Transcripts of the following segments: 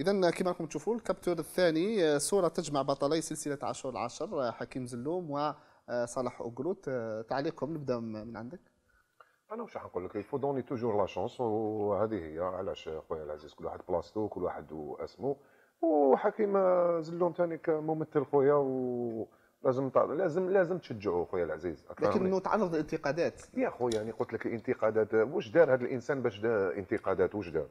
اذا كما راكم تشوفوا الكابتور الثاني صوره تجمع بطلي سلسله عشر العشر حكيم زلوم وصلاح آه، اوغلوت آه، تعليقكم نبدا من عندك انا واش راح نقول لك الفو دوني توجور لا شونس وهذه هي علاش خويا العزيز كل واحد بلاصتو كل واحد واسمه وحكيم آه، زلوم ثاني كممثل خويا و لازم لازم لازم تشجعوا خويا العزيز اكثر لكن انه تعرض لانتقادات يا خويا يعني قلت لك الانتقادات واش دار هذا الانسان باش انتقادات واش دار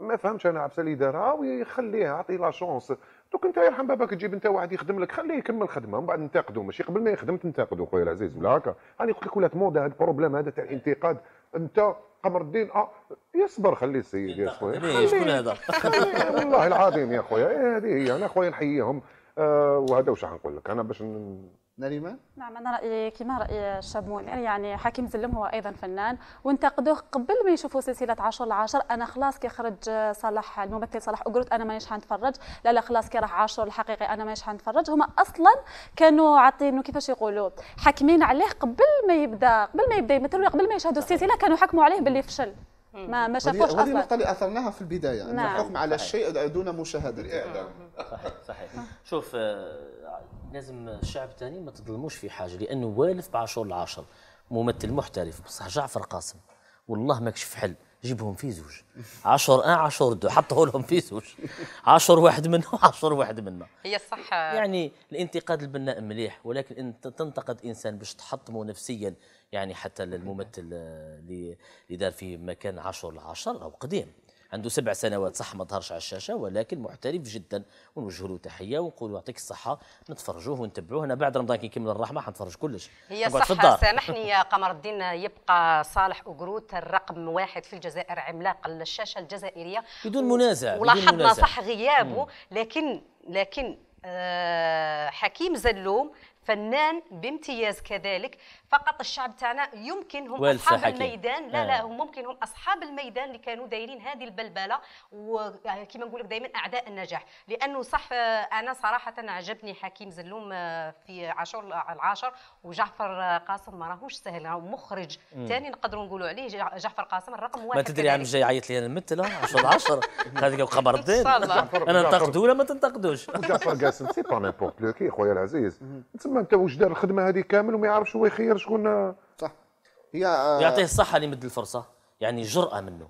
ما فهمتش انا اللي دارها ويخليها اعطيه لا شونس دوك انت يرحم باباك تجيب انت واحد يخدم لك خليه يكمل خدمه ومن بعد ننتقدو ماشي قبل ما يخدم تنتقدو خويا العزيز ولا هكا راني قلت لك ولات موضه هذا البروبليم هذا تاع الانتقاد انت قمر الدين اه يصبر خليه السيد يا خويا إيه، شكون هذا والله العظيم يا خويا إيه، هذه هي انا خويا نحييهم آه، وهذا واش غنقول لك انا باش نريمان نعم انا رايي كما راي الشاب منير يعني حكيم زلم هو ايضا فنان وانتقدوه قبل ما يشوفوا سلسله 10 ل 10 انا خلاص كي خرج صلاح الممثل صلاح اوغروت انا مانيش حنتفرج لا لا خلاص كي راح 10 الحقيقي انا مانيش حنتفرج هما اصلا كانوا عاطينه كيفاش يقولوا حاكمين عليه قبل ما يبدا قبل ما يبدا يمثل قبل ما يشاهدوا السلسله كانوا حكموا عليه باللي فشل ما ما شافوش اصلا هذه النقطه اللي اثرناها في البدايه يعني نعم. الحكم على الشيء دون مشاهدته صحيح نعم. صحيح شوف آه، لازم الشعب الثاني ما تظلموش في حاجه لانه والف بعشر العشر ممثل محترف بصح جعفر قاسم والله ما كشف حل جيبهم في زوج عشر اه عشر دو حطوا لهم في زوج عشر واحد منه وعشر واحد منه هي صح يعني الانتقاد البناء مليح ولكن ان تنتقد انسان باش تحطمه نفسيا يعني حتى للممثل آه، اللي دار في مكان عشر لعشر او قديم عنده سبع سنوات صح ما ظهرش على الشاشه ولكن محترف جدا ونوجه له تحيه ونقول يعطيك الصحه نتفرجوه ونتبعوه انا بعد رمضان كي يكمل الرحمه حنتفرج كلش هي صح سامحني يا قمر الدين يبقى صالح اوغروت الرقم واحد في الجزائر عملاق الشاشه الجزائريه بدون منازع ولاحظنا صح غيابه لكن لكن آه، حكيم زلوم فنان بامتياز كذلك فقط الشعب تاعنا يمكن هم اصحاب حكي. الميدان لا آه. لا هم ممكن هم اصحاب الميدان اللي كانوا دايرين هذه البلبله وكما نقول لك دائما اعداء النجاح لانه صح انا صراحه عجبني حكيم زلوم في عاشور العاشر وجعفر قاسم ما راهوش سهل راهو مخرج ثاني نقدروا نقولوا عليه جعفر قاسم الرقم واحد ما تدري عام جاي عيط لي انا الممثل عاشور العاشر هذاك الدين انا انتقدوا ولا ما تنتقدوش جعفر قاسم سي با نيمبورت لو كي خويا العزيز تسمى انت واش دار الخدمه هذه كامل وما يعرفش هو يخير شكون صح هي آه، يعطيه الصحه اللي مد الفرصه يعني جرأه منه